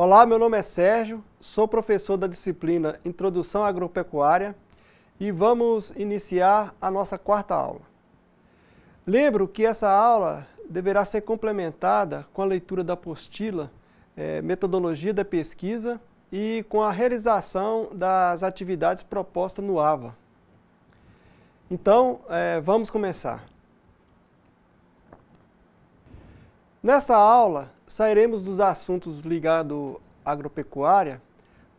Olá, meu nome é Sérgio, sou professor da disciplina Introdução Agropecuária e vamos iniciar a nossa quarta aula. Lembro que essa aula deverá ser complementada com a leitura da apostila é, Metodologia da Pesquisa e com a realização das atividades propostas no AVA. Então, é, vamos começar. Nessa aula, sairemos dos assuntos ligados à agropecuária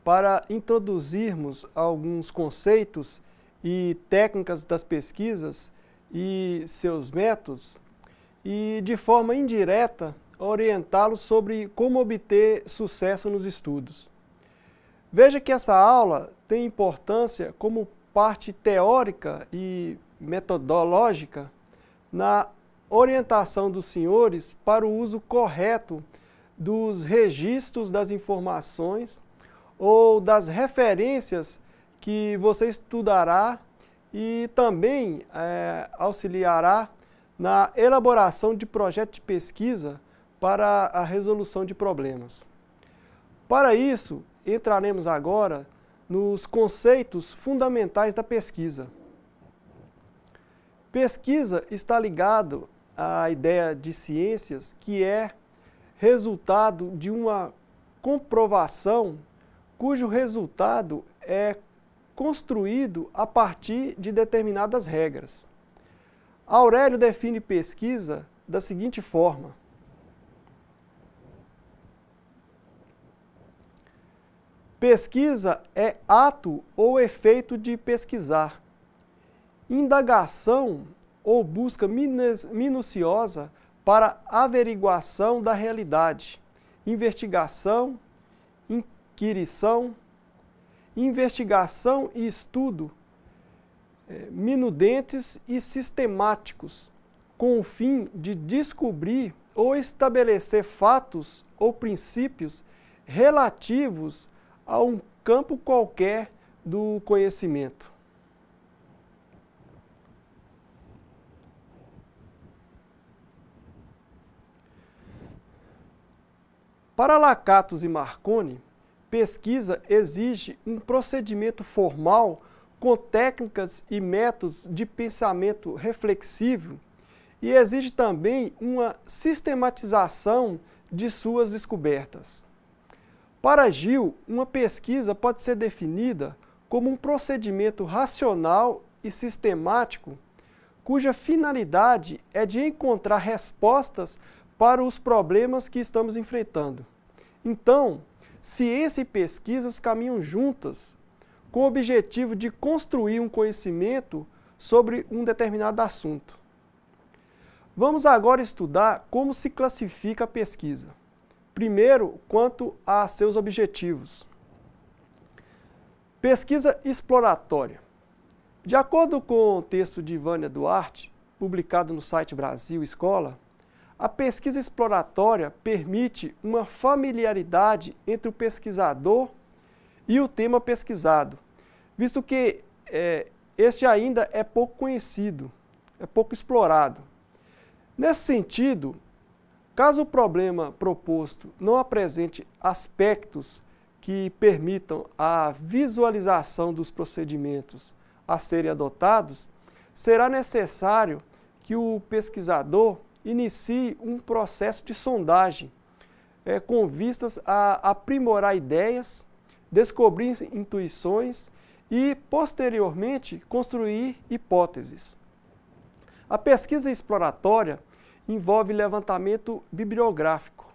para introduzirmos alguns conceitos e técnicas das pesquisas e seus métodos e, de forma indireta, orientá-los sobre como obter sucesso nos estudos. Veja que essa aula tem importância como parte teórica e metodológica na orientação dos senhores para o uso correto dos registros das informações ou das referências que você estudará e também é, auxiliará na elaboração de projeto de pesquisa para a resolução de problemas. Para isso, entraremos agora nos conceitos fundamentais da pesquisa. Pesquisa está ligado a ideia de ciências, que é resultado de uma comprovação cujo resultado é construído a partir de determinadas regras. Aurélio define pesquisa da seguinte forma: Pesquisa é ato ou efeito de pesquisar. Indagação ou busca minuciosa para averiguação da realidade, investigação, inquirição, investigação e estudo eh, minudentes e sistemáticos, com o fim de descobrir ou estabelecer fatos ou princípios relativos a um campo qualquer do conhecimento. Para Lacatos e Marconi, pesquisa exige um procedimento formal com técnicas e métodos de pensamento reflexivo e exige também uma sistematização de suas descobertas. Para Gil, uma pesquisa pode ser definida como um procedimento racional e sistemático cuja finalidade é de encontrar respostas para os problemas que estamos enfrentando. Então, ciência e pesquisas caminham juntas com o objetivo de construir um conhecimento sobre um determinado assunto. Vamos agora estudar como se classifica a pesquisa. Primeiro, quanto a seus objetivos. Pesquisa exploratória. De acordo com o texto de Vânia Duarte, publicado no site Brasil Escola, a pesquisa exploratória permite uma familiaridade entre o pesquisador e o tema pesquisado, visto que é, este ainda é pouco conhecido, é pouco explorado. Nesse sentido, caso o problema proposto não apresente aspectos que permitam a visualização dos procedimentos a serem adotados, será necessário que o pesquisador inicie um processo de sondagem é, com vistas a aprimorar ideias, descobrir intuições e, posteriormente, construir hipóteses. A pesquisa exploratória envolve levantamento bibliográfico,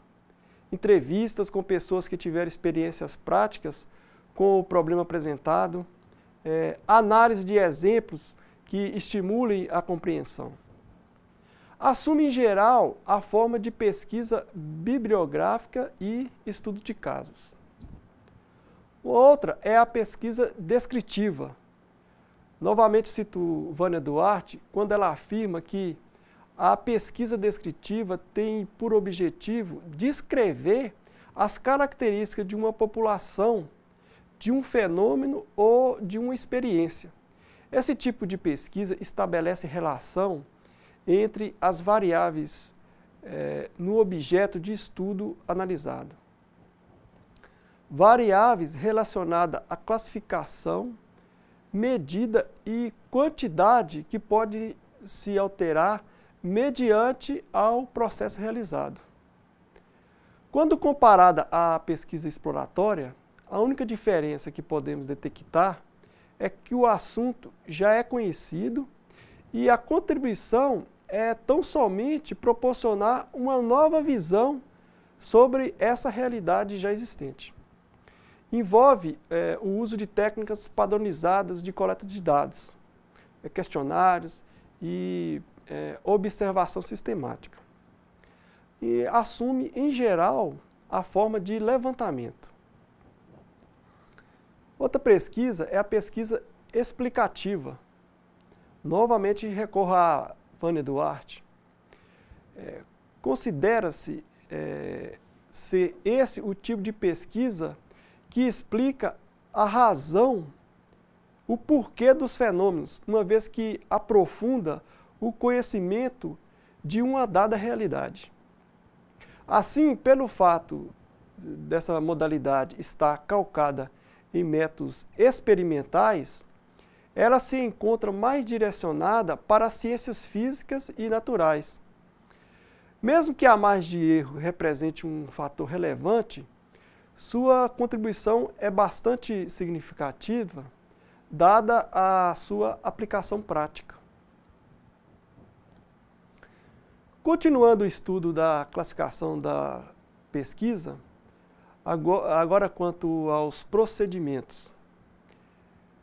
entrevistas com pessoas que tiveram experiências práticas com o problema apresentado, é, análise de exemplos que estimulem a compreensão assume em geral a forma de pesquisa bibliográfica e estudo de casos. Outra é a pesquisa descritiva. Novamente cito Vânia Duarte, quando ela afirma que a pesquisa descritiva tem por objetivo descrever as características de uma população, de um fenômeno ou de uma experiência. Esse tipo de pesquisa estabelece relação entre as variáveis eh, no objeto de estudo analisado. Variáveis relacionadas à classificação, medida e quantidade que pode se alterar mediante ao processo realizado. Quando comparada à pesquisa exploratória, a única diferença que podemos detectar é que o assunto já é conhecido e a contribuição é tão somente proporcionar uma nova visão sobre essa realidade já existente. Envolve é, o uso de técnicas padronizadas de coleta de dados, é, questionários e é, observação sistemática. E assume, em geral, a forma de levantamento. Outra pesquisa é a pesquisa explicativa. Novamente recorro a Vânia Duarte, é, considera-se é, ser esse o tipo de pesquisa que explica a razão, o porquê dos fenômenos, uma vez que aprofunda o conhecimento de uma dada realidade. Assim, pelo fato dessa modalidade estar calcada em métodos experimentais, ela se encontra mais direcionada para ciências físicas e naturais. Mesmo que a margem de erro represente um fator relevante, sua contribuição é bastante significativa, dada a sua aplicação prática. Continuando o estudo da classificação da pesquisa, agora quanto aos procedimentos.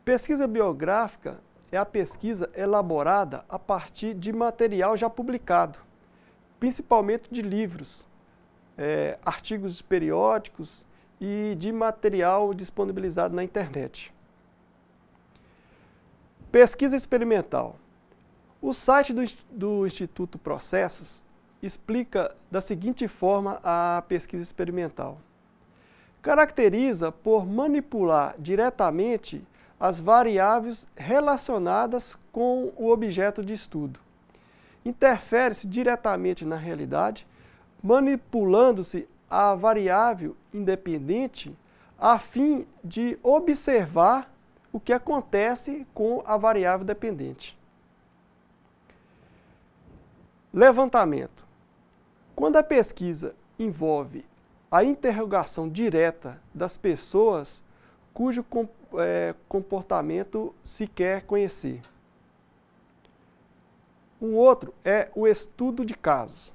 Pesquisa biográfica é a pesquisa elaborada a partir de material já publicado, principalmente de livros, é, artigos periódicos e de material disponibilizado na internet. Pesquisa experimental. O site do, do Instituto Processos explica da seguinte forma a pesquisa experimental. Caracteriza por manipular diretamente as variáveis relacionadas com o objeto de estudo. Interfere-se diretamente na realidade, manipulando-se a variável independente a fim de observar o que acontece com a variável dependente. Levantamento. Quando a pesquisa envolve a interrogação direta das pessoas cujo é, comportamento se quer conhecer. Um outro é o estudo de casos.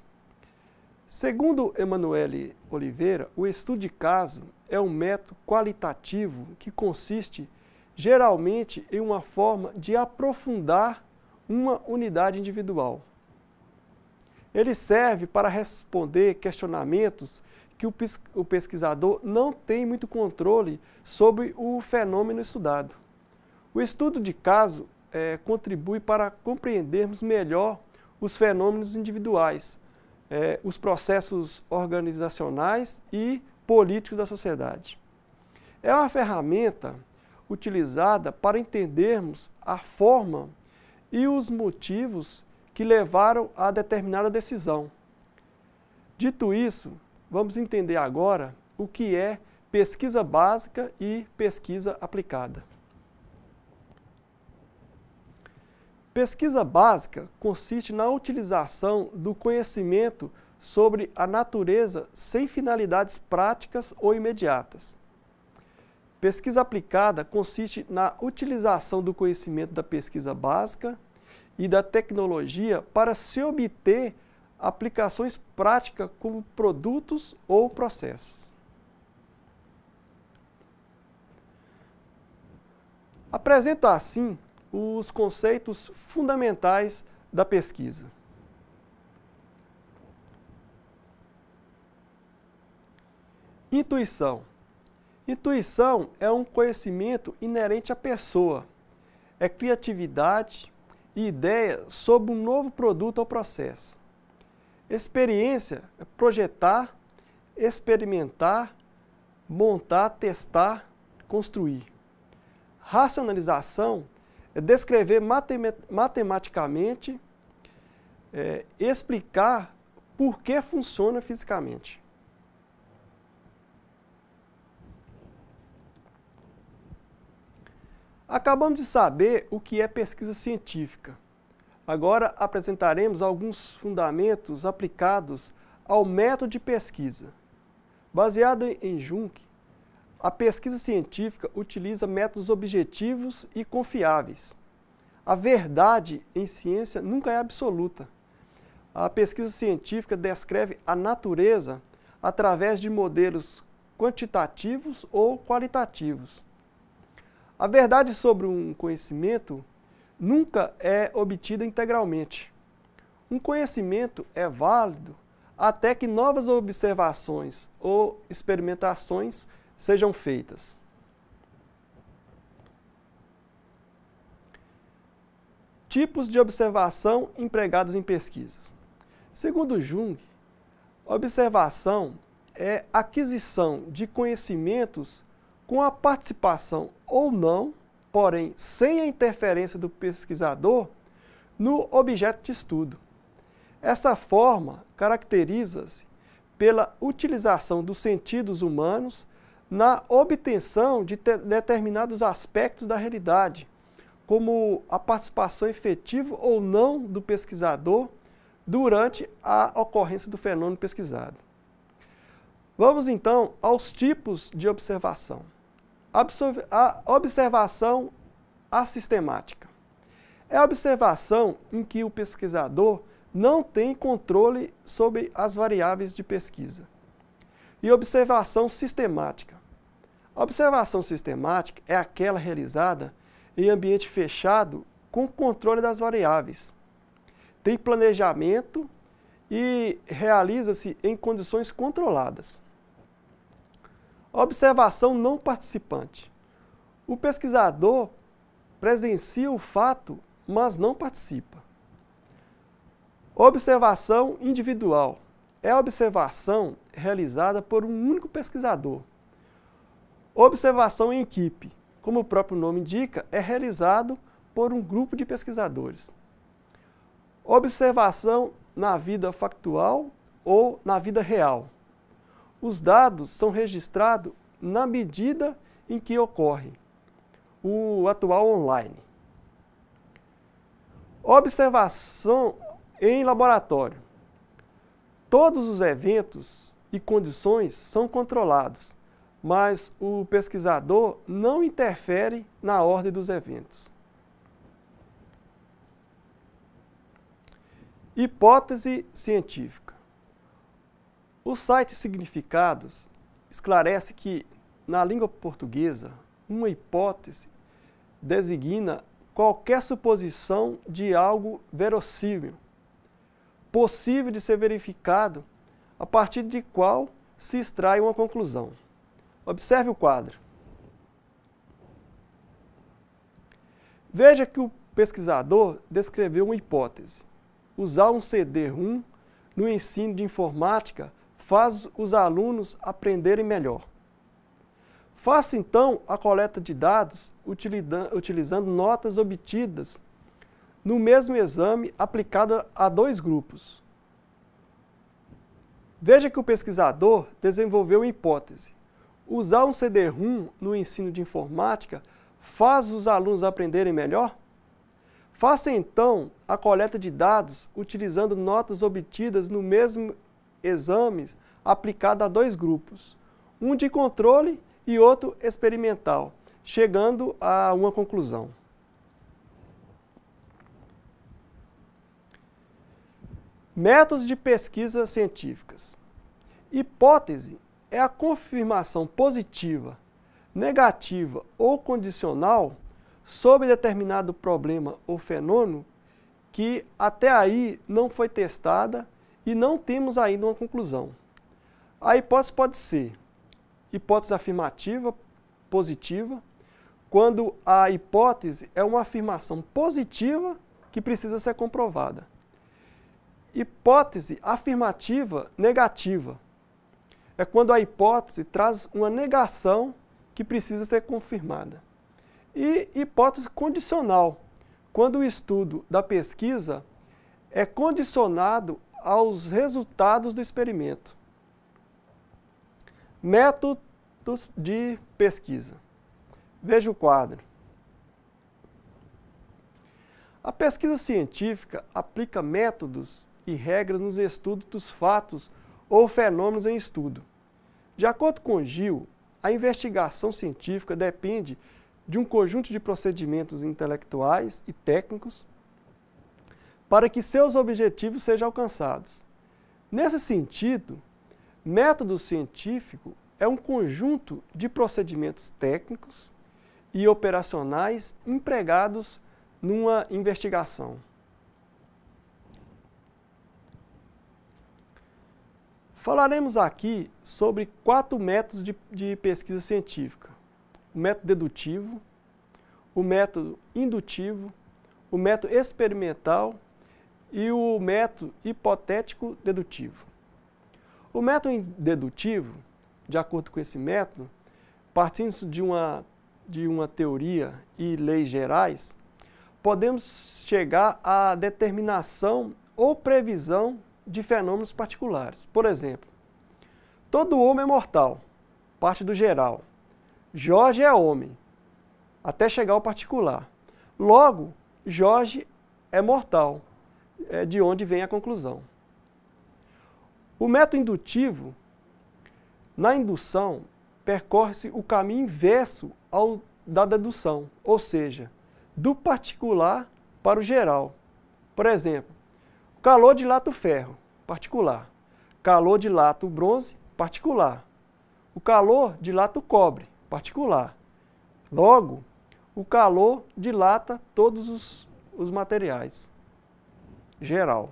Segundo Emanuele Oliveira, o estudo de caso é um método qualitativo que consiste geralmente em uma forma de aprofundar uma unidade individual. Ele serve para responder questionamentos que o pesquisador não tem muito controle sobre o fenômeno estudado. O estudo de caso é, contribui para compreendermos melhor os fenômenos individuais, é, os processos organizacionais e políticos da sociedade. É uma ferramenta utilizada para entendermos a forma e os motivos que levaram a determinada decisão. Dito isso, Vamos entender agora o que é pesquisa básica e pesquisa aplicada. Pesquisa básica consiste na utilização do conhecimento sobre a natureza sem finalidades práticas ou imediatas. Pesquisa aplicada consiste na utilização do conhecimento da pesquisa básica e da tecnologia para se obter aplicações práticas como produtos ou processos. Apresento assim os conceitos fundamentais da pesquisa. Intuição. Intuição é um conhecimento inerente à pessoa. É criatividade e ideia sobre um novo produto ou processo. Experiência é projetar, experimentar, montar, testar, construir. Racionalização é descrever matematicamente, é, explicar por que funciona fisicamente. Acabamos de saber o que é pesquisa científica. Agora apresentaremos alguns fundamentos aplicados ao método de pesquisa. Baseado em Junk, a pesquisa científica utiliza métodos objetivos e confiáveis. A verdade em ciência nunca é absoluta. A pesquisa científica descreve a natureza através de modelos quantitativos ou qualitativos. A verdade sobre um conhecimento nunca é obtida integralmente. Um conhecimento é válido até que novas observações ou experimentações sejam feitas. Tipos de observação empregados em pesquisas. Segundo Jung, observação é aquisição de conhecimentos com a participação ou não porém sem a interferência do pesquisador, no objeto de estudo. Essa forma caracteriza-se pela utilização dos sentidos humanos na obtenção de determinados aspectos da realidade, como a participação efetiva ou não do pesquisador durante a ocorrência do fenômeno pesquisado. Vamos então aos tipos de observação a observação assistemática. É a observação em que o pesquisador não tem controle sobre as variáveis de pesquisa. E observação sistemática. A observação sistemática é aquela realizada em ambiente fechado com controle das variáveis. Tem planejamento e realiza-se em condições controladas. Observação não participante. O pesquisador presencia o fato, mas não participa. Observação individual. É a observação realizada por um único pesquisador. Observação em equipe. Como o próprio nome indica, é realizado por um grupo de pesquisadores. Observação na vida factual ou na vida real os dados são registrados na medida em que ocorre o atual online. Observação em laboratório. Todos os eventos e condições são controlados, mas o pesquisador não interfere na ordem dos eventos. Hipótese científica. O site Significados esclarece que, na língua portuguesa, uma hipótese designa qualquer suposição de algo verossímil, possível de ser verificado, a partir de qual se extrai uma conclusão. Observe o quadro. Veja que o pesquisador descreveu uma hipótese. Usar um CD1 no ensino de informática faz os alunos aprenderem melhor. Faça então a coleta de dados utilizando notas obtidas no mesmo exame aplicado a dois grupos. Veja que o pesquisador desenvolveu uma hipótese. Usar um CD-ROM no ensino de informática faz os alunos aprenderem melhor? Faça então a coleta de dados utilizando notas obtidas no mesmo exames aplicado a dois grupos, um de controle e outro experimental, chegando a uma conclusão. Métodos de pesquisa científicas. Hipótese é a confirmação positiva, negativa ou condicional sobre determinado problema ou fenômeno que até aí não foi testada e não temos ainda uma conclusão. A hipótese pode ser hipótese afirmativa, positiva, quando a hipótese é uma afirmação positiva que precisa ser comprovada. Hipótese afirmativa negativa é quando a hipótese traz uma negação que precisa ser confirmada. E hipótese condicional, quando o estudo da pesquisa é condicionado aos resultados do experimento. Métodos de pesquisa. Veja o quadro. A pesquisa científica aplica métodos e regras nos estudos dos fatos ou fenômenos em estudo. De acordo com Gil, a investigação científica depende de um conjunto de procedimentos intelectuais e técnicos para que seus objetivos sejam alcançados. Nesse sentido, método científico é um conjunto de procedimentos técnicos e operacionais empregados numa investigação. Falaremos aqui sobre quatro métodos de, de pesquisa científica. O método dedutivo, o método indutivo, o método experimental e o método hipotético dedutivo. O método dedutivo, de acordo com esse método, partindo de uma, de uma teoria e leis gerais, podemos chegar à determinação ou previsão de fenômenos particulares. Por exemplo, todo homem é mortal, parte do geral. Jorge é homem, até chegar ao particular. Logo, Jorge é mortal, é de onde vem a conclusão. O método indutivo, na indução, percorre-se o caminho inverso ao da dedução, ou seja, do particular para o geral. Por exemplo, calor dilata o ferro, particular. Calor dilata o bronze, particular. O calor dilata o cobre, particular. Logo, o calor dilata todos os, os materiais geral.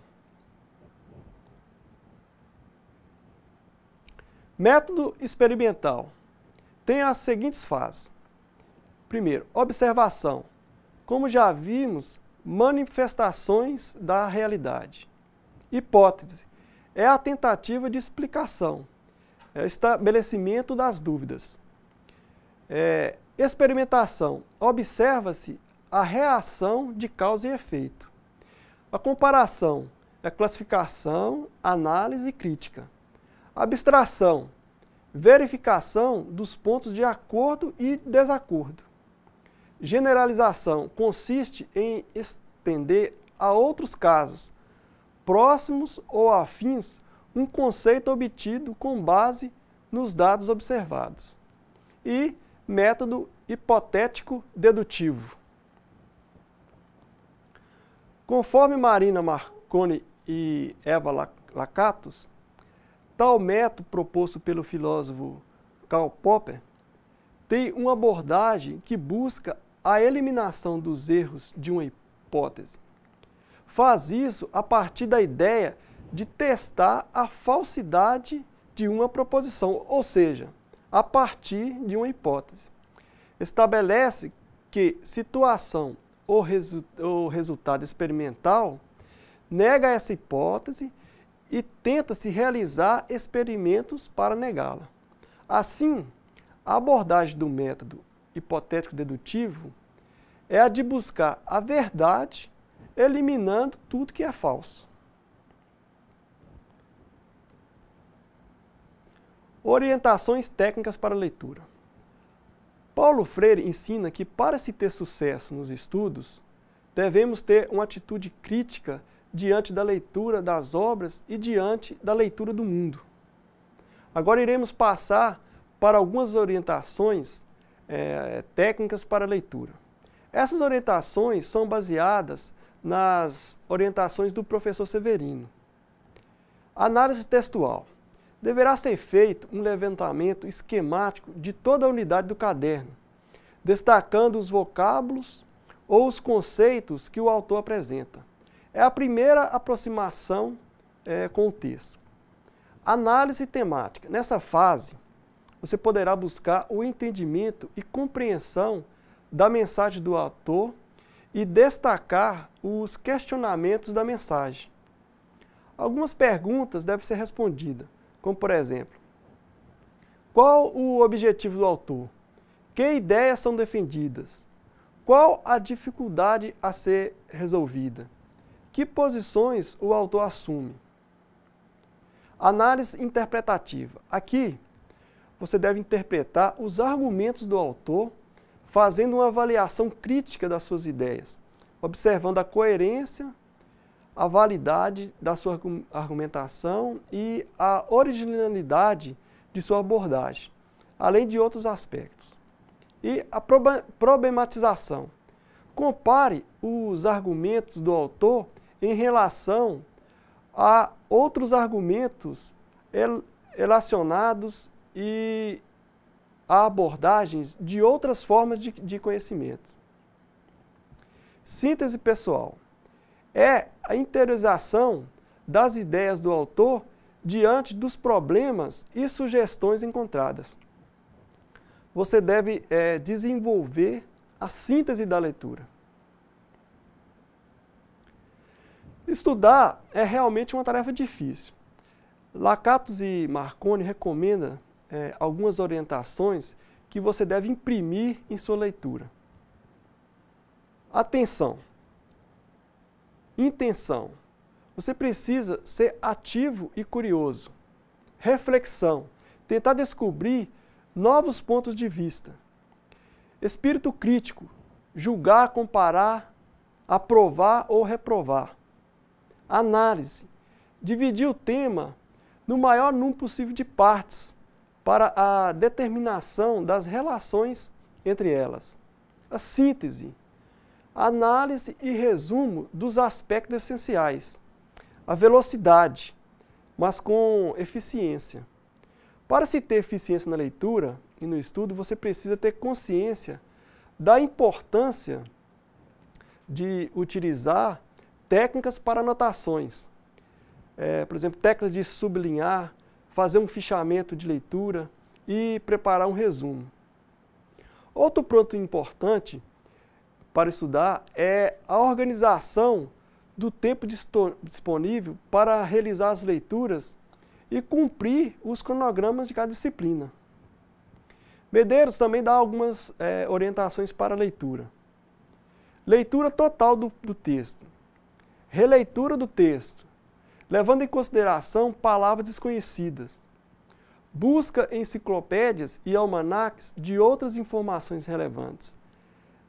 Método experimental tem as seguintes fases. Primeiro, observação. Como já vimos, manifestações da realidade. Hipótese é a tentativa de explicação, é estabelecimento das dúvidas. É, experimentação observa-se a reação de causa e efeito. A comparação é classificação, análise e crítica. Abstração, verificação dos pontos de acordo e desacordo. Generalização consiste em estender a outros casos, próximos ou afins, um conceito obtido com base nos dados observados. E método hipotético dedutivo. Conforme Marina Marconi e Eva Lacatos, tal método proposto pelo filósofo Karl Popper tem uma abordagem que busca a eliminação dos erros de uma hipótese. Faz isso a partir da ideia de testar a falsidade de uma proposição, ou seja, a partir de uma hipótese. Estabelece que situação o, resu o resultado experimental, nega essa hipótese e tenta-se realizar experimentos para negá-la. Assim, a abordagem do método hipotético-dedutivo é a de buscar a verdade eliminando tudo que é falso. Orientações técnicas para leitura. Paulo Freire ensina que para se ter sucesso nos estudos, devemos ter uma atitude crítica diante da leitura das obras e diante da leitura do mundo. Agora iremos passar para algumas orientações é, técnicas para a leitura. Essas orientações são baseadas nas orientações do professor Severino. Análise textual deverá ser feito um levantamento esquemático de toda a unidade do caderno, destacando os vocábulos ou os conceitos que o autor apresenta. É a primeira aproximação é, com o texto. Análise temática. Nessa fase, você poderá buscar o entendimento e compreensão da mensagem do autor e destacar os questionamentos da mensagem. Algumas perguntas devem ser respondidas. Como por exemplo, qual o objetivo do autor? Que ideias são defendidas? Qual a dificuldade a ser resolvida? Que posições o autor assume? Análise interpretativa. Aqui, você deve interpretar os argumentos do autor, fazendo uma avaliação crítica das suas ideias, observando a coerência a validade da sua argumentação e a originalidade de sua abordagem, além de outros aspectos. E a problematização. Compare os argumentos do autor em relação a outros argumentos relacionados e a abordagens de outras formas de, de conhecimento. Síntese pessoal é a interiorização das ideias do autor diante dos problemas e sugestões encontradas. Você deve é, desenvolver a síntese da leitura. Estudar é realmente uma tarefa difícil. Lacatos e Marconi recomendam é, algumas orientações que você deve imprimir em sua leitura. Atenção! Intenção. Você precisa ser ativo e curioso. Reflexão. Tentar descobrir novos pontos de vista. Espírito crítico. Julgar, comparar, aprovar ou reprovar. Análise. Dividir o tema no maior número possível de partes para a determinação das relações entre elas. A síntese análise e resumo dos aspectos essenciais, a velocidade, mas com eficiência. Para se ter eficiência na leitura e no estudo, você precisa ter consciência da importância de utilizar técnicas para anotações. É, por exemplo, técnicas de sublinhar, fazer um fichamento de leitura e preparar um resumo. Outro ponto importante para estudar é a organização do tempo disponível para realizar as leituras e cumprir os cronogramas de cada disciplina. Medeiros também dá algumas é, orientações para a leitura. Leitura total do, do texto. Releitura do texto, levando em consideração palavras desconhecidas. Busca enciclopédias e almanacs de outras informações relevantes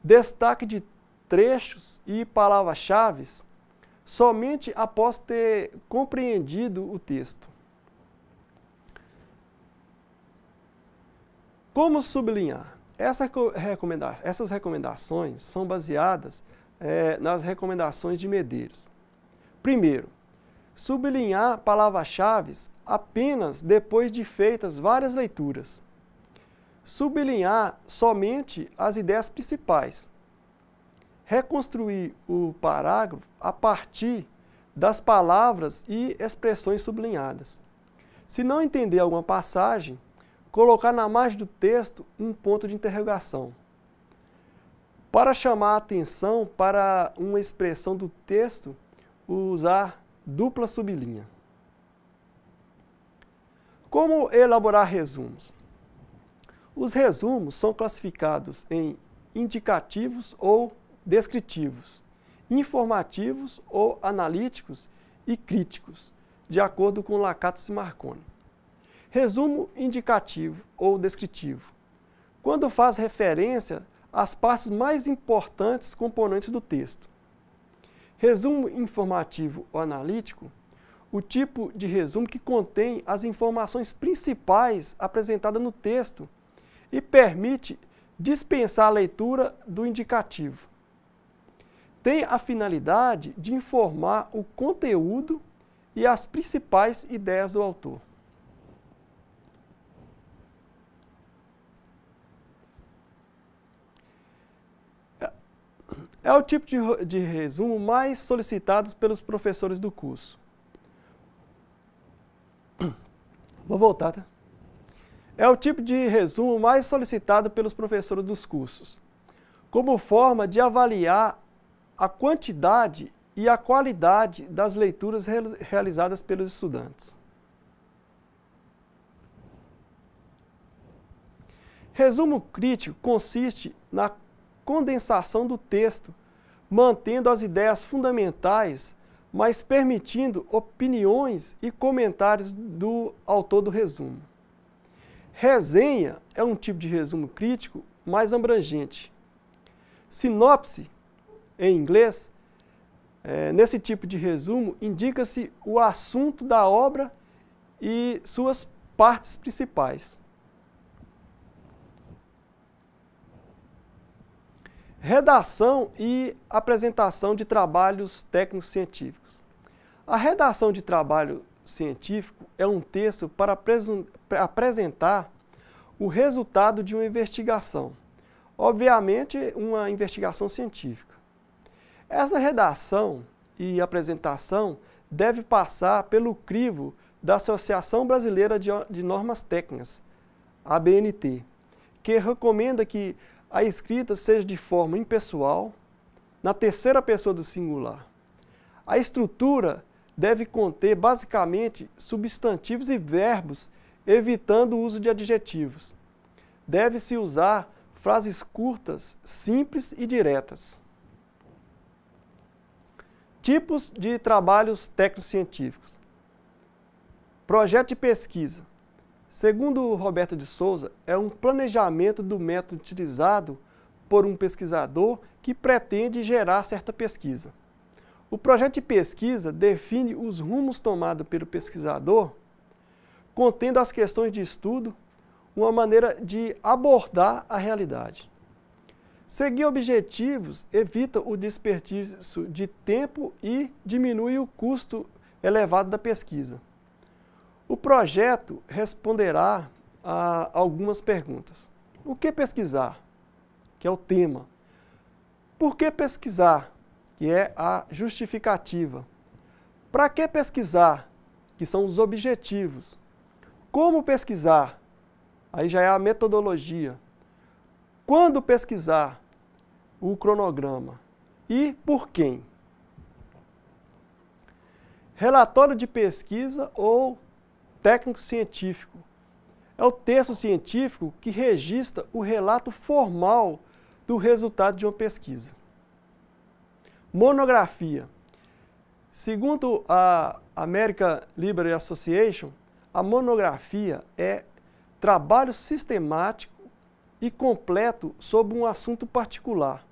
destaque de trechos e palavras-chave somente após ter compreendido o texto. Como sublinhar? Essa recomenda essas recomendações são baseadas é, nas recomendações de Medeiros. Primeiro, sublinhar palavras-chave apenas depois de feitas várias leituras sublinhar somente as ideias principais, reconstruir o parágrafo a partir das palavras e expressões sublinhadas. Se não entender alguma passagem, colocar na margem do texto um ponto de interrogação. Para chamar a atenção para uma expressão do texto, usar dupla sublinha. Como elaborar resumos? Os resumos são classificados em indicativos ou descritivos, informativos ou analíticos e críticos, de acordo com Lacatus e Marconi. Resumo indicativo ou descritivo. Quando faz referência às partes mais importantes componentes do texto. Resumo informativo ou analítico, o tipo de resumo que contém as informações principais apresentadas no texto e permite dispensar a leitura do indicativo. Tem a finalidade de informar o conteúdo e as principais ideias do autor. É o tipo de, de resumo mais solicitado pelos professores do curso. Vou voltar, tá? É o tipo de resumo mais solicitado pelos professores dos cursos, como forma de avaliar a quantidade e a qualidade das leituras realizadas pelos estudantes. Resumo crítico consiste na condensação do texto, mantendo as ideias fundamentais, mas permitindo opiniões e comentários do autor do resumo. Resenha é um tipo de resumo crítico mais abrangente. Sinopse, em inglês, é, nesse tipo de resumo, indica-se o assunto da obra e suas partes principais. Redação e apresentação de trabalhos técnicos científicos. A redação de trabalho científico é um texto para apresentar o resultado de uma investigação. Obviamente, uma investigação científica. Essa redação e apresentação deve passar pelo crivo da Associação Brasileira de Normas Técnicas, ABNT, que recomenda que a escrita seja de forma impessoal, na terceira pessoa do singular. A estrutura deve conter basicamente substantivos e verbos, evitando o uso de adjetivos. Deve-se usar frases curtas, simples e diretas. Tipos de trabalhos técnico-científicos. Projeto de pesquisa. Segundo Roberto de Souza, é um planejamento do método utilizado por um pesquisador que pretende gerar certa pesquisa. O projeto de pesquisa define os rumos tomados pelo pesquisador, contendo as questões de estudo, uma maneira de abordar a realidade. Seguir objetivos evita o desperdício de tempo e diminui o custo elevado da pesquisa. O projeto responderá a algumas perguntas. O que pesquisar? Que é o tema. Por que pesquisar? que é a justificativa. Para que pesquisar? Que são os objetivos. Como pesquisar? Aí já é a metodologia. Quando pesquisar? O cronograma. E por quem? Relatório de pesquisa ou técnico científico. É o texto científico que registra o relato formal do resultado de uma pesquisa. Monografia. Segundo a American Library Association, a monografia é trabalho sistemático e completo sobre um assunto particular,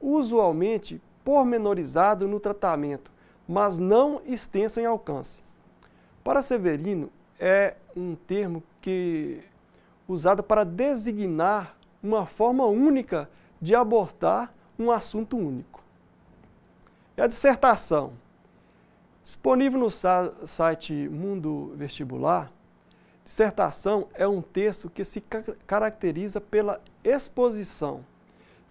usualmente pormenorizado no tratamento, mas não extenso em alcance. Para Severino, é um termo que usado para designar uma forma única de abordar um assunto único. É a dissertação. Disponível no site Mundo Vestibular, dissertação é um texto que se caracteriza pela exposição,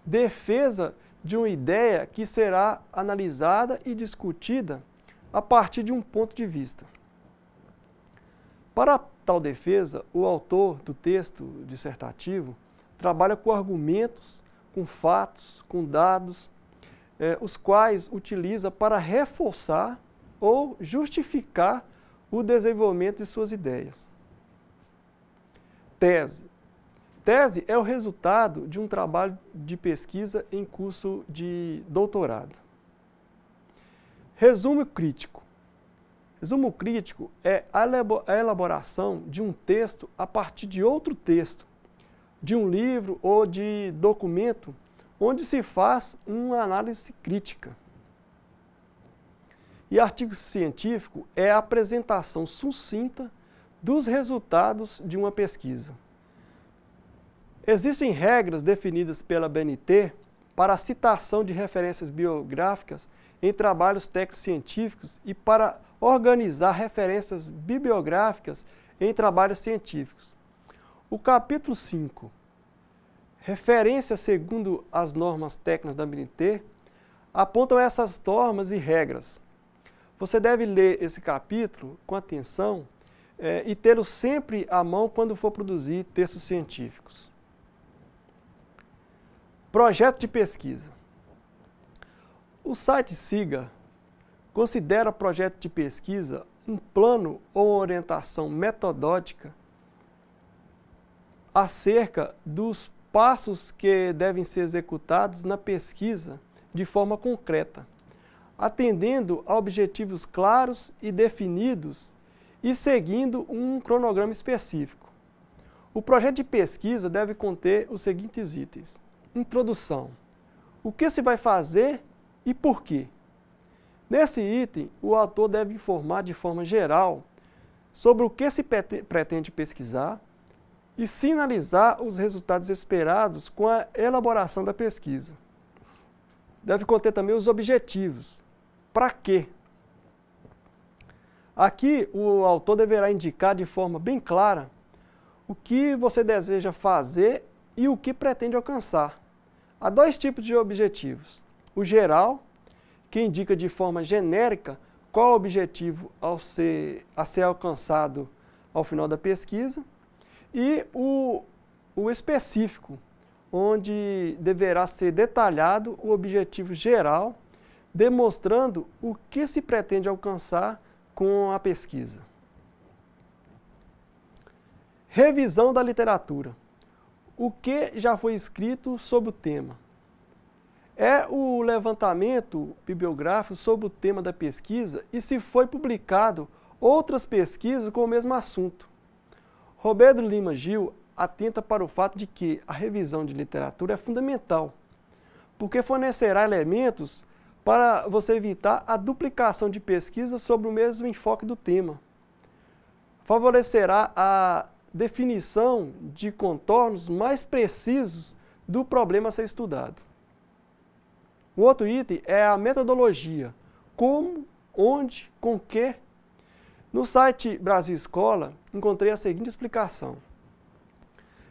defesa de uma ideia que será analisada e discutida a partir de um ponto de vista. Para tal defesa, o autor do texto dissertativo trabalha com argumentos, com fatos, com dados, eh, os quais utiliza para reforçar ou justificar o desenvolvimento de suas ideias. Tese. Tese é o resultado de um trabalho de pesquisa em curso de doutorado. Resumo crítico. Resumo crítico é a elaboração de um texto a partir de outro texto, de um livro ou de documento onde se faz uma análise crítica. E artigo científico é a apresentação sucinta dos resultados de uma pesquisa. Existem regras definidas pela BNT para a citação de referências biográficas em trabalhos técnicos científicos e para organizar referências bibliográficas em trabalhos científicos. O capítulo 5 referência segundo as normas técnicas da ABNT, apontam essas normas e regras. Você deve ler esse capítulo com atenção é, e tê-lo sempre à mão quando for produzir textos científicos. Projeto de pesquisa. O site SIGA considera projeto de pesquisa um plano ou orientação metodótica acerca dos passos que devem ser executados na pesquisa de forma concreta, atendendo a objetivos claros e definidos e seguindo um cronograma específico. O projeto de pesquisa deve conter os seguintes itens. Introdução. O que se vai fazer e por quê? Nesse item, o autor deve informar de forma geral sobre o que se pretende pesquisar, e sinalizar os resultados esperados com a elaboração da pesquisa. Deve conter também os objetivos. Para quê? Aqui, o autor deverá indicar de forma bem clara o que você deseja fazer e o que pretende alcançar. Há dois tipos de objetivos. O geral, que indica de forma genérica qual o objetivo ao ser, a ser alcançado ao final da pesquisa, e o, o específico, onde deverá ser detalhado o objetivo geral, demonstrando o que se pretende alcançar com a pesquisa. Revisão da literatura. O que já foi escrito sobre o tema? É o levantamento bibliográfico sobre o tema da pesquisa e se foi publicado outras pesquisas com o mesmo assunto. Roberto Lima Gil atenta para o fato de que a revisão de literatura é fundamental, porque fornecerá elementos para você evitar a duplicação de pesquisas sobre o mesmo enfoque do tema. Favorecerá a definição de contornos mais precisos do problema a ser estudado. O outro item é a metodologia. Como, onde, com que. No site Brasil Escola, encontrei a seguinte explicação.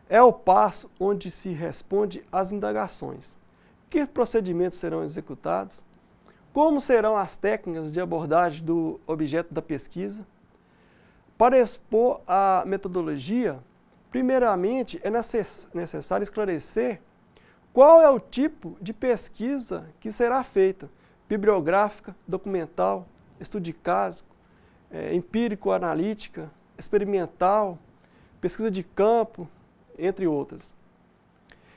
É o passo onde se responde às indagações. Que procedimentos serão executados? Como serão as técnicas de abordagem do objeto da pesquisa? Para expor a metodologia, primeiramente é necessário esclarecer qual é o tipo de pesquisa que será feita, bibliográfica, documental, estudo de caso, é, eh, empírico-analítica, experimental, pesquisa de campo, entre outras.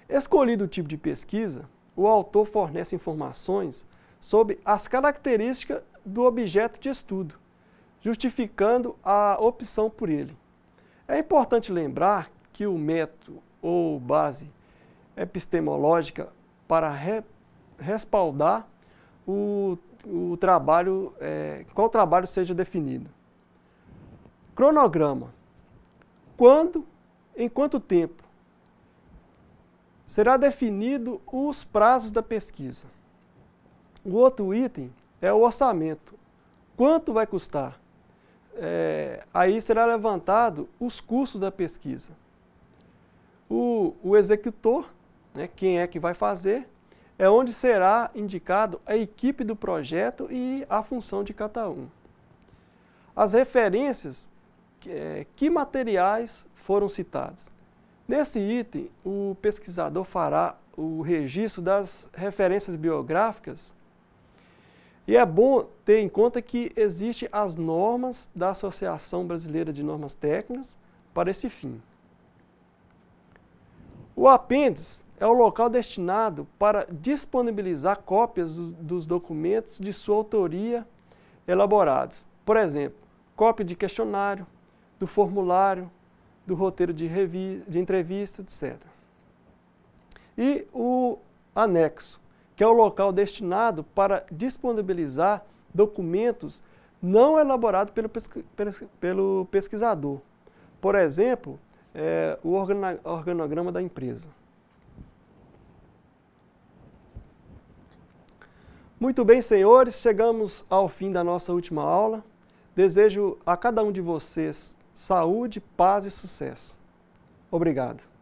Escolhido o tipo de pesquisa, o autor fornece informações sobre as características do objeto de estudo, justificando a opção por ele. É importante lembrar que o método ou base epistemológica para re, respaldar o, o trabalho, é, qual trabalho seja definido. Cronograma. Quando, em quanto tempo, será definido os prazos da pesquisa. O outro item é o orçamento. Quanto vai custar? É, aí será levantado os custos da pesquisa. O, o executor, né, quem é que vai fazer, é onde será indicado a equipe do projeto e a função de cada um. As referências é, que materiais foram citados. Nesse item, o pesquisador fará o registro das referências biográficas e é bom ter em conta que existem as normas da Associação Brasileira de Normas Técnicas para esse fim. O apêndice é o local destinado para disponibilizar cópias dos documentos de sua autoria elaborados. Por exemplo, cópia de questionário, do formulário, do roteiro de, de entrevista, etc. E o anexo, que é o local destinado para disponibilizar documentos não elaborados pelo, pelo pesquisador. Por exemplo, é, o organograma da empresa. Muito bem, senhores, chegamos ao fim da nossa última aula. Desejo a cada um de vocês saúde, paz e sucesso. Obrigado.